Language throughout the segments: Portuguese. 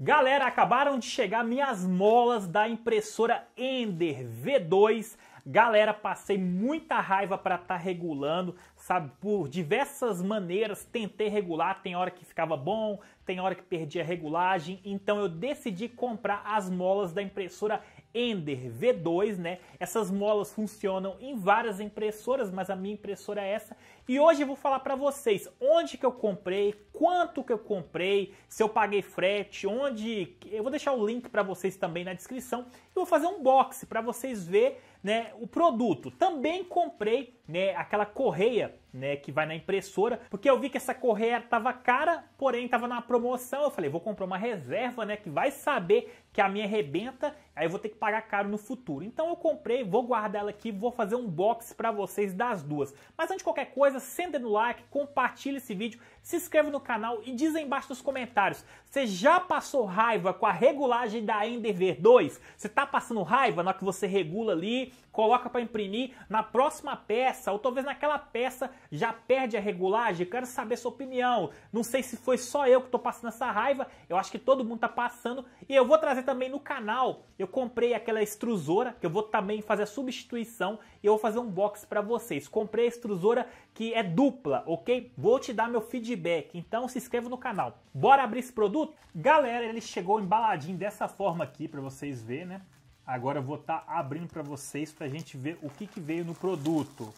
Galera, acabaram de chegar minhas molas da impressora Ender V2. Galera, passei muita raiva para estar tá regulando, sabe, por diversas maneiras tentei regular, tem hora que ficava bom, tem hora que perdia a regulagem, então eu decidi comprar as molas da impressora Ender V2, né? Essas molas funcionam em várias impressoras, mas a minha impressora é essa e hoje eu vou falar para vocês onde que eu comprei, quanto que eu comprei, se eu paguei frete, onde. Eu vou deixar o link para vocês também na descrição. E vou fazer um box para vocês ver, né, o produto. Também comprei, né, aquela correia, né, que vai na impressora, porque eu vi que essa correia tava cara, porém tava na promoção. Eu falei, vou comprar uma reserva, né, que vai saber que a minha arrebenta, aí eu vou ter que pagar caro no futuro. Então eu comprei, vou guardar ela aqui, vou fazer um box para vocês das duas. Mas antes de qualquer coisa coisa, senta no like, compartilha esse vídeo, se inscreve no canal e diz aí embaixo nos comentários, você já passou raiva com a regulagem da Ender v 2? Você tá passando raiva na hora que você regula ali, coloca para imprimir na próxima peça, ou talvez naquela peça já perde a regulagem? Quero saber sua opinião. Não sei se foi só eu que tô passando essa raiva, eu acho que todo mundo tá passando e eu vou trazer também no canal. Eu comprei aquela extrusora, que eu vou também fazer a substituição e eu vou fazer um box para vocês. Comprei a extrusora que é dupla, ok? Vou te dar meu feedback, então se inscreva no canal. Bora abrir esse produto? Galera, ele chegou embaladinho dessa forma aqui para vocês verem, né? Agora eu vou estar tá abrindo para vocês para a gente ver o que, que veio no produto.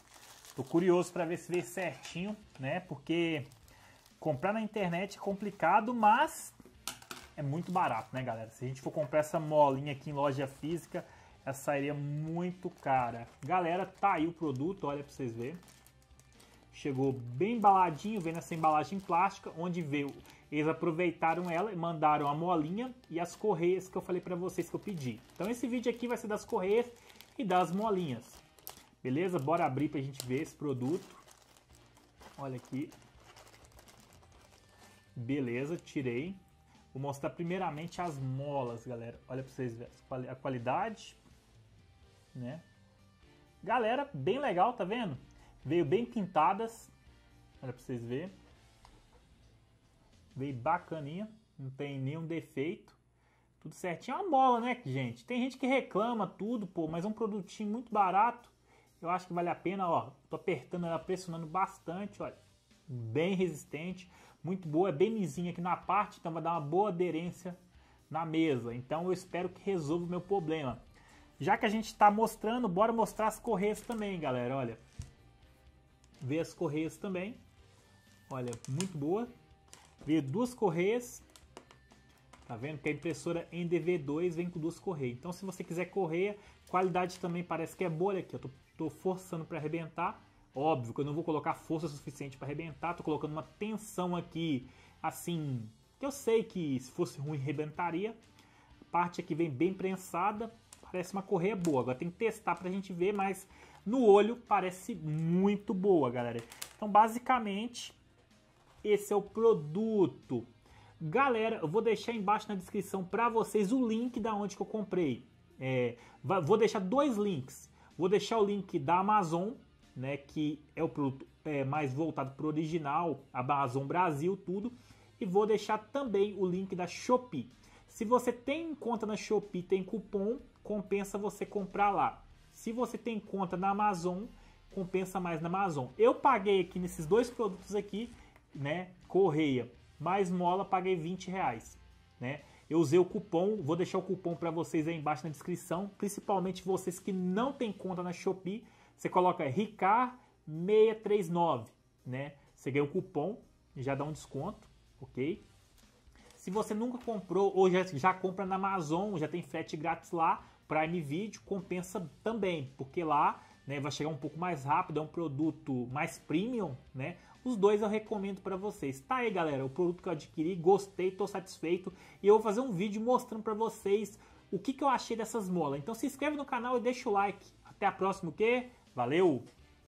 Tô curioso para ver se veio certinho, né? Porque comprar na internet é complicado, mas é muito barato, né, galera? Se a gente for comprar essa molinha aqui em loja física, essa sairia muito cara. Galera, tá aí o produto, olha para vocês verem. Chegou bem embaladinho, vem nessa embalagem plástica, onde veio. Eles aproveitaram ela e mandaram a molinha e as correias que eu falei para vocês que eu pedi. Então esse vídeo aqui vai ser das correias e das molinhas. Beleza? Bora abrir pra gente ver esse produto. Olha aqui. Beleza, tirei. Vou mostrar primeiramente as molas, galera. Olha para vocês verem a qualidade, né? Galera, bem legal, tá vendo? Veio bem pintadas. Olha pra vocês verem. Veio bacaninha. Não tem nenhum defeito. Tudo certinho. É uma mola, né, gente? Tem gente que reclama tudo, pô. Mas é um produtinho muito barato. Eu acho que vale a pena, ó. Tô apertando ela, pressionando bastante, olha. Bem resistente. Muito boa. É bem lisinha aqui na parte. Então vai dar uma boa aderência na mesa. Então eu espero que resolva o meu problema. Já que a gente está mostrando, bora mostrar as correias também, galera. Olha, ver as correias também. Olha, muito boa. Ver duas correias. Tá vendo que a impressora em DV2 vem com duas correias. Então, se você quiser correia, qualidade também parece que é boa. Olha aqui, eu tô, tô forçando para arrebentar. Óbvio que eu não vou colocar força suficiente para arrebentar. Tô colocando uma tensão aqui, assim, que eu sei que se fosse ruim, arrebentaria. A parte aqui vem bem prensada parece uma correia boa. Agora tem que testar pra gente ver, mas no olho parece muito boa, galera. Então, basicamente, esse é o produto. Galera, eu vou deixar embaixo na descrição para vocês o link da onde que eu comprei. É, vou deixar dois links. Vou deixar o link da Amazon, né, que é o produto é, mais voltado para o original, Amazon Brasil, tudo. E vou deixar também o link da Shopee. Se você tem conta na Shopee, tem cupom, compensa você comprar lá. Se você tem conta na Amazon, compensa mais na Amazon. Eu paguei aqui nesses dois produtos aqui, né? Correia mais mola, paguei 20 reais, né? Eu usei o cupom, vou deixar o cupom para vocês aí embaixo na descrição, principalmente vocês que não tem conta na Shopee, você coloca RICAR639, né? Você ganha o cupom, já dá um desconto, ok? Se você nunca comprou ou já, já compra na Amazon, já tem frete grátis lá, Prime Video compensa também, porque lá né, vai chegar um pouco mais rápido, é um produto mais premium, né? Os dois eu recomendo para vocês. Tá aí, galera, o produto que eu adquiri, gostei, tô satisfeito e eu vou fazer um vídeo mostrando para vocês o que, que eu achei dessas molas. Então se inscreve no canal e deixa o like. Até a próxima, o quê? Valeu!